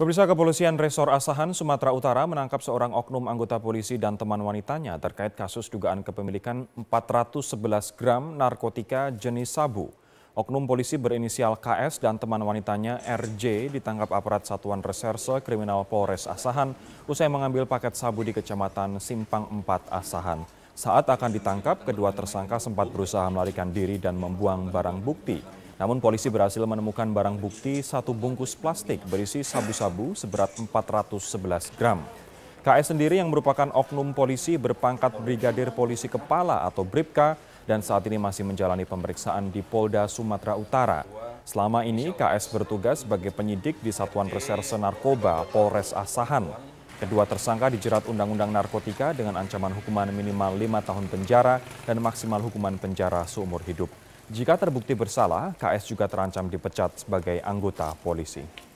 Pemirsa Kepolisian Resor Asahan, Sumatera Utara menangkap seorang oknum anggota polisi dan teman wanitanya terkait kasus dugaan kepemilikan 411 gram narkotika jenis sabu. Oknum polisi berinisial KS dan teman wanitanya RJ ditangkap aparat Satuan Reserse Kriminal Polres Asahan usai mengambil paket sabu di Kecamatan Simpang 4 Asahan. Saat akan ditangkap, kedua tersangka sempat berusaha melarikan diri dan membuang barang bukti. Namun polisi berhasil menemukan barang bukti satu bungkus plastik berisi sabu-sabu seberat 411 gram. KS sendiri yang merupakan oknum polisi berpangkat Brigadir Polisi Kepala atau BRIPKA dan saat ini masih menjalani pemeriksaan di Polda Sumatera Utara. Selama ini KS bertugas sebagai penyidik di Satuan Reserse Narkoba Polres Asahan. Kedua tersangka dijerat Undang-Undang Narkotika dengan ancaman hukuman minimal 5 tahun penjara dan maksimal hukuman penjara seumur hidup. Jika terbukti bersalah, KS juga terancam dipecat sebagai anggota polisi.